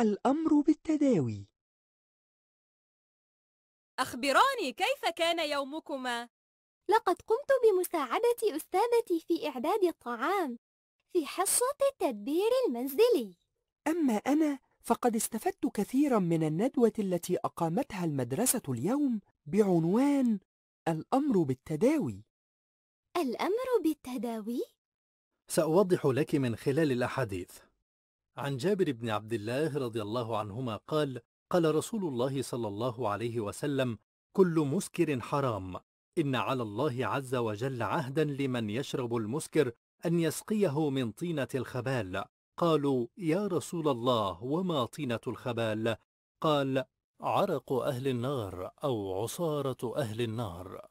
الأمر بالتداوي أخبراني كيف كان يومكما؟ لقد قمت بمساعدة أستاذتي في إعداد الطعام في حصة التدبير المنزلي أما أنا فقد استفدت كثيرا من الندوة التي أقامتها المدرسة اليوم بعنوان الأمر بالتداوي الأمر بالتداوي؟ سأوضح لك من خلال الأحاديث عن جابر بن عبد الله رضي الله عنهما قال قال رسول الله صلى الله عليه وسلم كل مسكر حرام إن على الله عز وجل عهدا لمن يشرب المسكر أن يسقيه من طينة الخبال قالوا يا رسول الله وما طينة الخبال قال عرق أهل النار أو عصارة أهل النار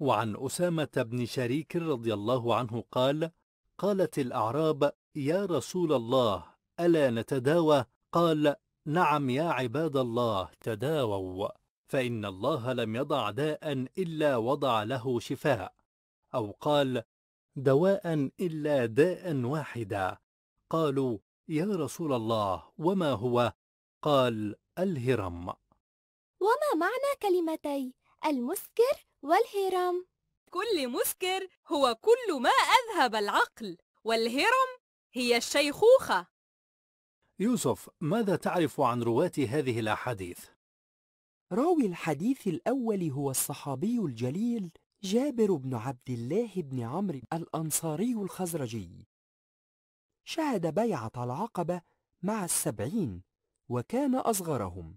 وعن أسامة بن شريك رضي الله عنه قال قالت الأعراب يا رسول الله ألا نتداوى؟ قال نعم يا عباد الله تداووا فإن الله لم يضع داء إلا وضع له شفاء أو قال دواء إلا داء واحدا قالوا يا رسول الله وما هو؟ قال الهرم وما معنى كلمتي المسكر والهرم؟ كل مسكر هو كل ما أذهب العقل والهرم هي الشيخوخة يوسف ماذا تعرف عن رواة هذه الأحاديث؟ راوي الحديث الأول هو الصحابي الجليل جابر بن عبد الله بن عمرو الأنصاري الخزرجي شهد بيعة العقبة مع السبعين وكان أصغرهم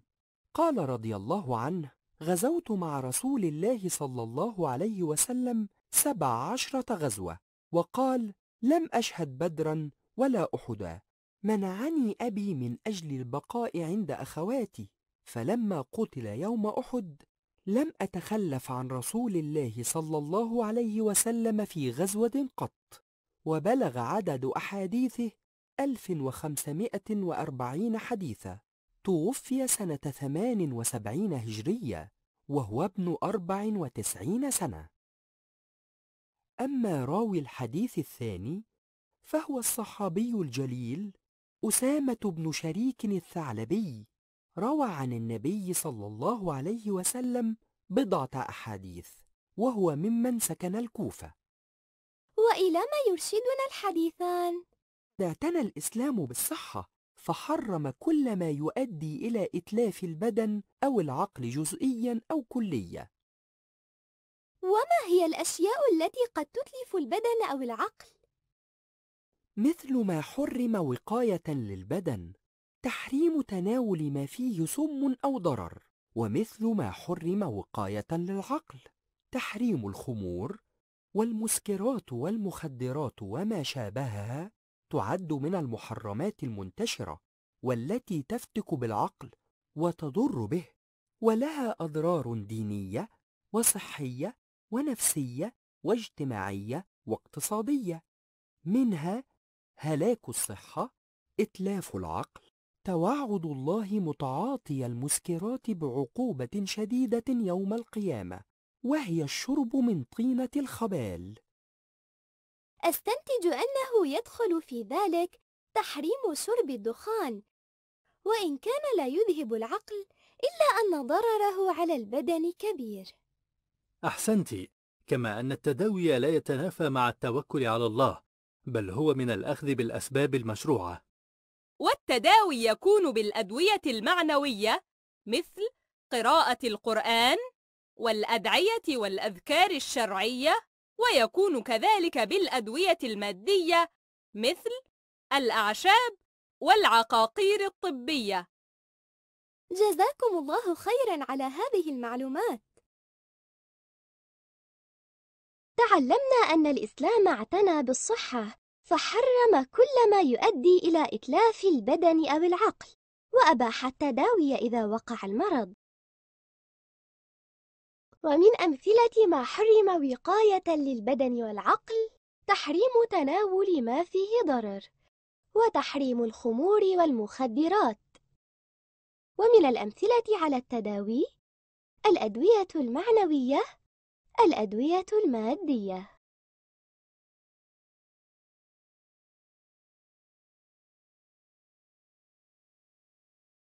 قال رضي الله عنه غزوت مع رسول الله صلى الله عليه وسلم سبع عشرة غزوة وقال لم أشهد بدرا ولا أحدا منعني أبي من أجل البقاء عند أخواتي فلما قتل يوم أحد لم أتخلف عن رسول الله صلى الله عليه وسلم في غزوة قط وبلغ عدد أحاديثه 1540 حديثا توفي سنة 78 هجرية وهو ابن 94 سنة أما راوي الحديث الثاني فهو الصحابي الجليل أسامة بن شريك الثعلبي روى عن النبي صلى الله عليه وسلم بضعة أحاديث وهو ممن سكن الكوفة وإلى ما يرشدنا الحديثان اعتنى الإسلام بالصحة فحرم كل ما يؤدي إلى إتلاف البدن أو العقل جزئيا أو كليا وما هي الأشياء التي قد تتلف البدن أو العقل؟ مثل ما حرم وقاية للبدن تحريم تناول ما فيه سم أو ضرر ومثل ما حرم وقاية للعقل تحريم الخمور والمسكرات والمخدرات وما شابهها تعد من المحرمات المنتشرة والتي تفتك بالعقل وتضر به ولها أضرار دينية وصحية ونفسية واجتماعية واقتصادية منها هلاك الصحة إتلاف العقل توعد الله متعاطي المسكرات بعقوبة شديدة يوم القيامة وهي الشرب من طينة الخبال أستنتج أنه يدخل في ذلك تحريم شرب الدخان وإن كان لا يذهب العقل إلا أن ضرره على البدن كبير أحسنت كما أن التداوي لا يتنافى مع التوكل على الله بل هو من الأخذ بالأسباب المشروعة والتداوي يكون بالأدوية المعنوية مثل قراءة القرآن والأدعية والأذكار الشرعية ويكون كذلك بالأدوية المادية مثل الأعشاب والعقاقير الطبية جزاكم الله خيرا على هذه المعلومات تعلمنا أن الإسلام اعتنى بالصحة فحرم كل ما يؤدي إلى إتلاف البدن أو العقل وأباح التداوي إذا وقع المرض ومن أمثلة ما حرم وقاية للبدن والعقل تحريم تناول ما فيه ضرر وتحريم الخمور والمخدرات ومن الأمثلة على التداوي الأدوية المعنوية الأدوية المادية